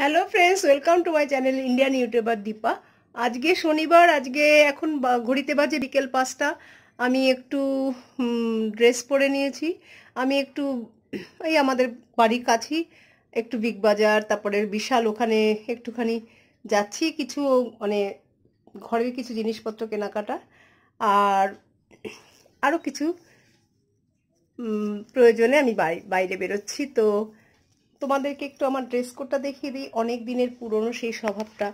hello friends welcome to my channel Indian YouTuber Dipa আজকে শনিবার আজকে এখন ঘড়িতে বাজে বিকেল পাঁচটা আমি একটু ড্রেস পরে নিয়েছি আমি একটু এই আমাদের বাড়ির কাছেই একটু বিগ বাজার তারপরে বিশাল ওখানে একটুখানি যাচ্ছি কিছু মানে ঘরের কিছু জিনিসপত্র কেনাকাটা আর আরও কিছু প্রয়োজনে আমি বাইরে বেরোচ্ছি তো তোমাদেরকে একটু আমার ড্রেস কোডটা দেখিয়ে দিই অনেক দিনের পুরনো সেই স্বভাবটা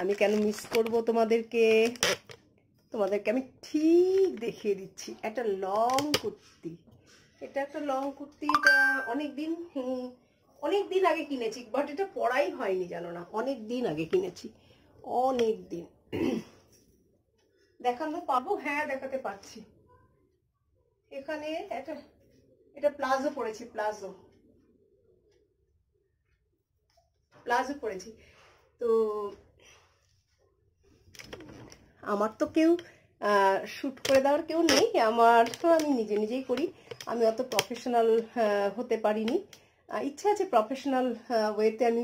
আমি কেন মিস করব তোমাদেরকে তোমাদেরকে আমি ঠিক দেখিয়ে দিচ্ছি একটা লং কুর্তি এটা একটা লং কুর্তি এটা অনেক দিন অনেক দিন আগে কিনেছি বাট এটা পড়াই হয়নি জানো না অনেক দিন আগে কিনেছি অনেক দিন দেখানো পাবো হ্যাঁ দেখাতে পারছি এখানে এটা এটা প্লাজো পড়েছি প্লাজো প্লাজো পরেছি তো আমার তো কেউ শ্যুট করে দেওয়ার কেউ নেই আমার তো আমি নিজে নিজেই করি আমি অত প্রফেশনাল হতে পারিনি ইচ্ছা আছে প্রফেশনাল ওয়েতে আমি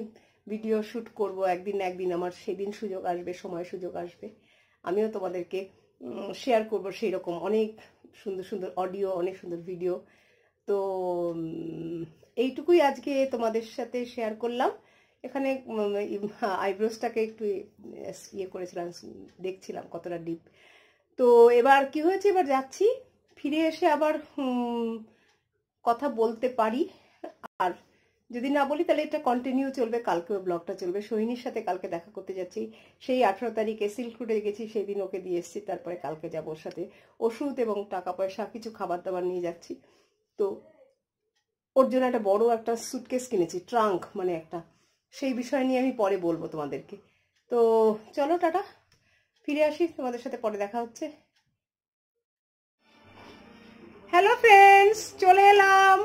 ভিডিও শ্যুট করব একদিন একদিন আমার সেদিন সুযোগ আসবে সময় সুযোগ আসবে আমিও তোমাদেরকে শেয়ার করব সেই রকম অনেক সুন্দর সুন্দর অডিও অনেক সুন্দর ভিডিও তো এইটুকুই আজকে তোমাদের সাথে শেয়ার করলাম এখানে আইব্রোসটাকে একটু ইয়ে করেছিলাম দেখছিলাম কতটা ডিপ তো এবার কি হয়েছে এবার যাচ্ছি ফিরে এসে আবার কথা বলতে পারি আর যদি না বলি তাহলে এটা কন্টিনিউ চলবে কালকেও ব্লগটা চলবে সোহিনীর সাথে কালকে দেখা করতে যাচ্ছি সেই আঠেরো তারিখে সিল্ক রুটে গেছি সেই দিন ওকে দিয়ে এসেছি তারপরে কালকে যাবো ওর সাথে ওষুধ এবং টাকা পয়সা কিছু খাবার দাবার নিয়ে যাচ্ছি তো ওর জন্য একটা বড় একটা সুটকেস কিনেছি ট্রাঙ্ক মানে একটা সেই বিষয় নিয়ে আমি পরে বলবো তোমাদেরকে তো চলো টাটা ফিরে আসি তোমাদের সাথে পরে দেখা হচ্ছে হ্যালো ফ্রেন্ডস চলে এলাম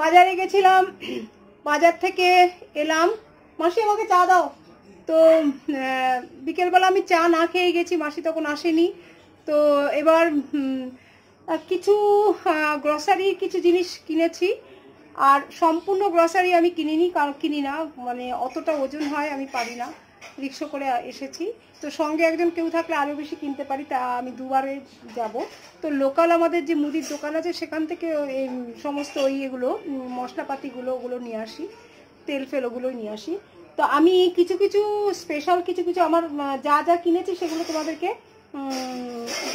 বাজারে গেছিলাম বাজার থেকে এলাম মাসি আমাকে চা দাও তো বিকেলবেলা আমি চা না খেয়ে গেছি মাসি তখন আসেনি তো এবার কিছু গ্রসারি কিছু জিনিস কিনেছি আর সম্পূর্ণ গ্রসারি আমি কিনিনি কারণ কিনি না মানে অতটা ওজন হয় আমি পারি না রিক্সা করে এসেছি তো সঙ্গে একজন কেউ থাকলে আরও বেশি কিনতে পারি তা আমি দুবারে যাব তো লোকাল আমাদের যে মুদির দোকান আছে সেখান থেকে এই সমস্ত ওই এগুলো মশলাপাতিগুলো ওগুলো নিয়ে আসি তেল ফেল ওগুলোই নিয়ে আসি তো আমি কিছু কিছু স্পেশাল কিছু কিছু আমার যা যা কিনেছি সেগুলো তোমাদেরকে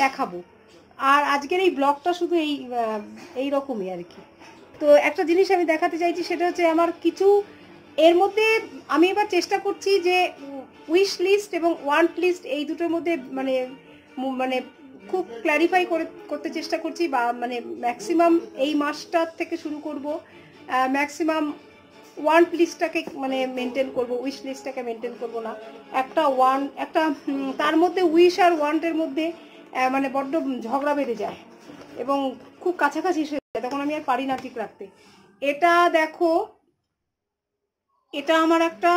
দেখাবো আর আজকের এই ব্লগটা শুধু এই এই রকমই আর কি তো একটা জিনিস আমি দেখাতে চাইছি সেটা হচ্ছে আমার কিছু এর মধ্যে আমি এবার চেষ্টা করছি যে উইশ লিস্ট এবং ওয়ান্ট লিস্ট এই দুটোর মধ্যে মানে মানে খুব ক্ল্যারিফাই করে করতে চেষ্টা করছি বা মানে ম্যাক্সিমাম এই মাসটার থেকে শুরু করব ম্যাক্সিমাম ওয়ান লিস্টটাকে মানে মেনটেন করব উইশ লিস্টটাকে মেনটেন করব না একটা ওয়ান একটা তার মধ্যে উইশ আর ওয়ান্টের মধ্যে মানে বড্ড ঝগড়া বেড়ে যায় এবং খুব কাছাকাছি তখন আমি আর পারি না ঠিক রাখতে এটা দেখো এটা আমার একটা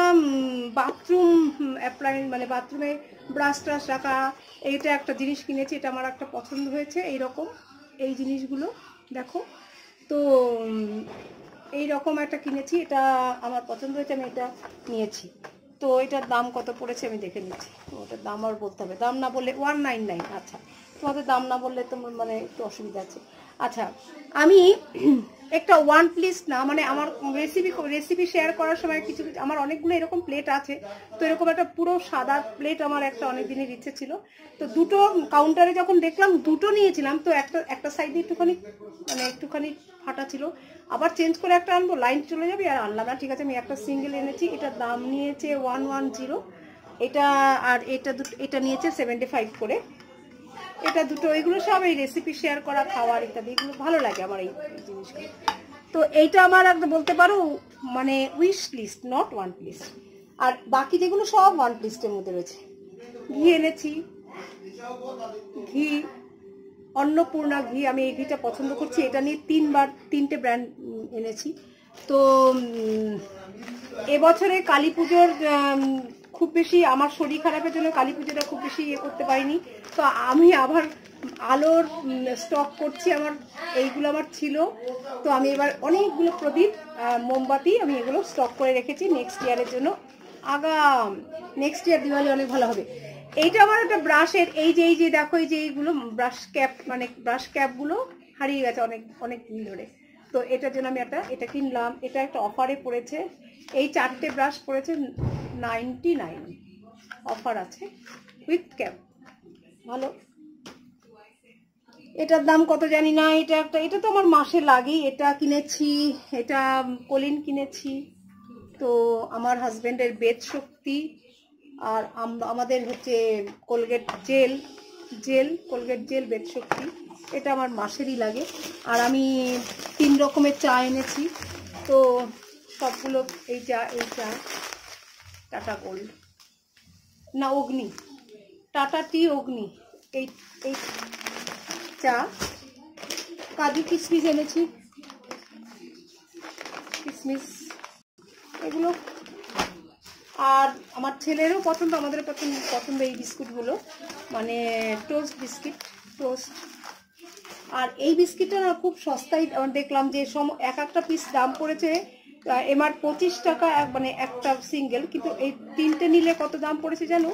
বাথরুম অ্যাপ্লাই মানে বাথরুমে ব্রাশ ট্রাশ রাখা এইটা একটা জিনিস কিনেছি এটা আমার একটা পছন্দ হয়েছে এই রকম এই জিনিসগুলো দেখো তো এই রকম একটা কিনেছি এটা আমার পছন্দ হয়েছে আমি এটা নিয়েছি তো এটার দাম কত পড়েছে আমি দেখে নিচ্ছি ওটার দাম আর বলতে হবে দাম না বললে ওয়ান নাইন নাইন আচ্ছা তোমাদের দাম না বললে তোমার মানে একটু অসুবিধা আছে আচ্ছা আমি একটা ওয়ান প্লিস না মানে আমার রেসিপি রেসিপি শেয়ার করার সময় কিছু কিছু আমার অনেকগুলো এরকম প্লেট আছে তো এরকম একটা পুরো সাদা প্লেট আমার একটা অনেক দিনের ইচ্ছে ছিল তো দুটো কাউন্টারে যখন দেখলাম দুটো নিয়েছিলাম তো একটা একটা সাইডে একটুখানি মানে একটুখানি ফাটা ছিল আবার চেঞ্জ করে একটা আনবো লাইন চলে যাবে আর আনলাম না ঠিক আছে আমি একটা সিঙ্গেল এনেছি এটার দাম নিয়েছে ওয়ান ওয়ান জিরো এটা আর এটা দুটো এটা নিয়েছে সেভেন্টি ফাইভ করে এটা দুটো এগুলো সব এই রেসিপি শেয়ার করা খাওয়ার ইত্যাদি এগুলো ভালো লাগে আমার এই জিনিসগুলো তো এইটা আমার একদম বলতে পারো মানে wish list not want list আর বাকি যেগুলো সব ওয়ান প্লিস্টের মধ্যে রয়েছে ঘি এনেছি ঘি অন্নপূর্ণা ঘি আমি এই ঘিটা পছন্দ করছি এটা নিয়ে তিনবার তিনটে ব্র্যান্ড এনেছি তো এবছরে কালী পুজোর খুব বেশি আমার শরীর খারাপের জন্য কালী পুজোটা খুব বেশি ইয়ে করতে পারিনি তো আমি আবার আলোর স্টক করছি আমার এইগুলো আমার ছিল তো আমি এবার অনেকগুলো প্রদীপ মোমবাতি আমি এগুলো স্টক করে রেখেছি নেক্সট ইয়ারের জন্য আগাম নেক্সট ইয়ার দিওয়ালি অনেক ভালো হবে এইটা আমার একটা ব্রাশের এই যে এই যে দেখো এই যে এইগুলো ব্রাশ ক্যাপ মানে ব্রাশ ক্যাপগুলো হারিয়ে গেছে অনেক অনেক দিন ধরে তো এটার জন্য আমি একটা এটা কিনলাম এটা একটা অফারে পড়েছে এই চারটে ব্রাশ পড়েছে নাইনটি নাইন অফার আছে উইথ ক্যাপ ভালো এটার দাম কত জানি না এটা একটা এটা তো আমার মাসে লাগেই এটা কিনেছি এটা কলিন কিনেছি তো আমার হাজব্যান্ডের বেদ শক্তি আর আমাদের হচ্ছে Colgate gel gel Colgate gel Vedshakti এটা আমার মাসেরই লাগে আর আমি তিন রকমের চা এনেছি তো সবগুলো এই চা এই চা টাটা গোল্ড না অগ্নি টাটা টি অগ্নি এই এই চা কাজু কিশমিশ এনেছি কিশমিশ এগুলো আর আমার ছেলেরও পছন্দ আমাদের পছন্দ পছন্দ এই বিস্কুটগুলো মানে টোস্ট বিস্কিট টোস্ট আর এই বিস্কিটটা না খুব সস্তায় দেখলাম যে সম এক একটা পিস দাম পড়েছে এমআর পঁচিশ টাকা মানে একটা সিঙ্গেল কিন্তু এই তিনটে নিলে কত দাম পড়েছে জানো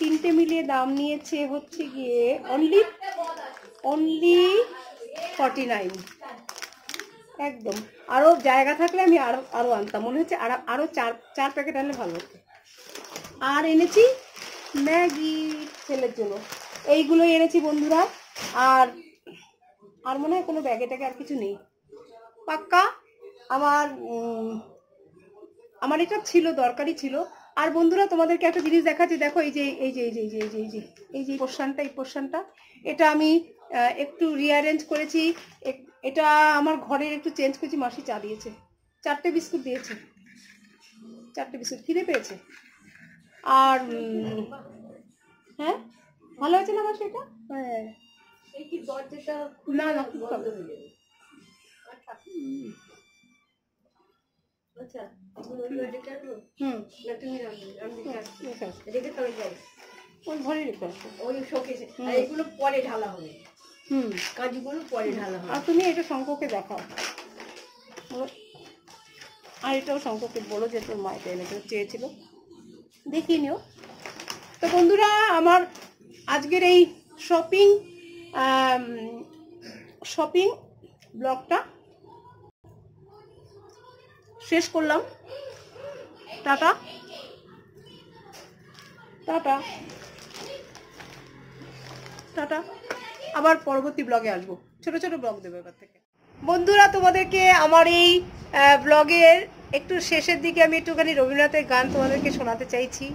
তিনটে মিলিয়ে দাম নিয়েছে হচ্ছে গিয়ে অনলি অনলি ফর্টি নাইন একদম আরও জায়গা থাকলে আমি আরও আরও আনতাম মনে হচ্ছে আর আরও চার চার প্যাকেট আনলে ভালো হতো আর এনেছি ম্যাগি ছেলের জন্য এইগুলোই এনেছি বন্ধুরা আর আর মনে হয় কোনো ব্যাগে ট্যাগে আর কিছু নেই পাক্কা আমার আমার এটা ছিল দরকারি ছিল আর বন্ধুরা তোমাদেরকে একটা জিনিস দেখাচ্ছি দেখো এই যে এই যে এই যে এই যে এই যে এই যে পোর্শানটা এই পোর্শানটা এটা আমি একটু রিঅ্যারেঞ্জ করেছি এটা আমার ঘরের একটু চেঞ্জ করেছি মাসি চা দিয়েছে চারটে বিস্কুট দিয়েছে চারটে বিস্কুট কিনে পেয়েছে আর হ্যাঁ ভালো হয়েছে না আমার সেটা হ্যাঁ দরজাটা হয়ে আচ্ছা।, আচ্ছা তুমি ওই আর এগুলো পরে ঢালা হবে কাজগুলো পরে ঢালা আর তুমি এটা শঙ্ককে দেখাও আর এটাও শঙ্ককে বলো যে তোর মায়ের এনে চেয়েছিল দেখিয়ে নিও তো বন্ধুরা আমার আজকের এই শপিং শপিং ব্লগটা শেষ করলাম টাটা টাটা টাটা আবার পরবর্তী ব্লগে আসবো ছোট ছোট ব্লগ দেবো এবার থেকে বন্ধুরা তোমাদেরকে আমার এই ব্লগের একটু শেষের দিকে আমি একটুখানি রবীন্দ্রনাথের গান তোমাদেরকে শোনাতে চাইছি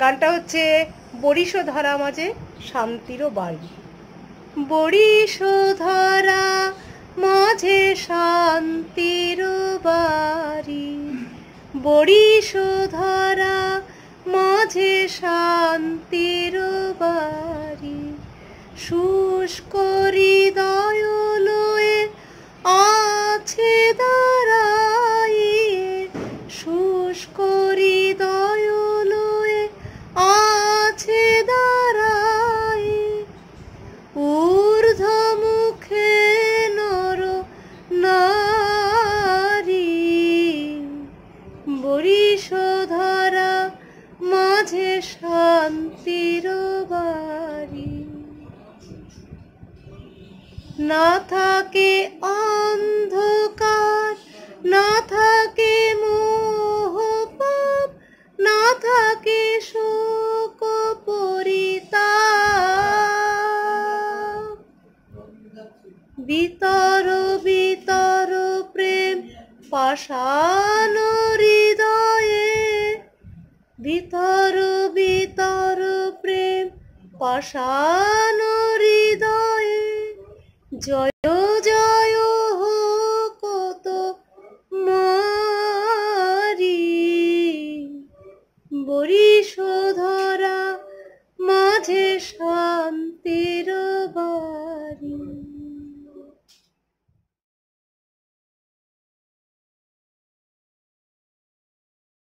গানটা হচ্ছে বরিশ ধরা মাঝে শান্তিরও বাড়ি বড়িষ মাঝে শান্তির বাড়ি বড়িষ মাঝে শান্তির বাড়ি শুষ্ক হৃদয় না থাকে অন্ধকার না থাকে মোহ পাপ না থাকে শোক বিতর বিতর প্রেম পাশান হৃদয়ে বিতর বিতর প্রেম পাশান হৃদয়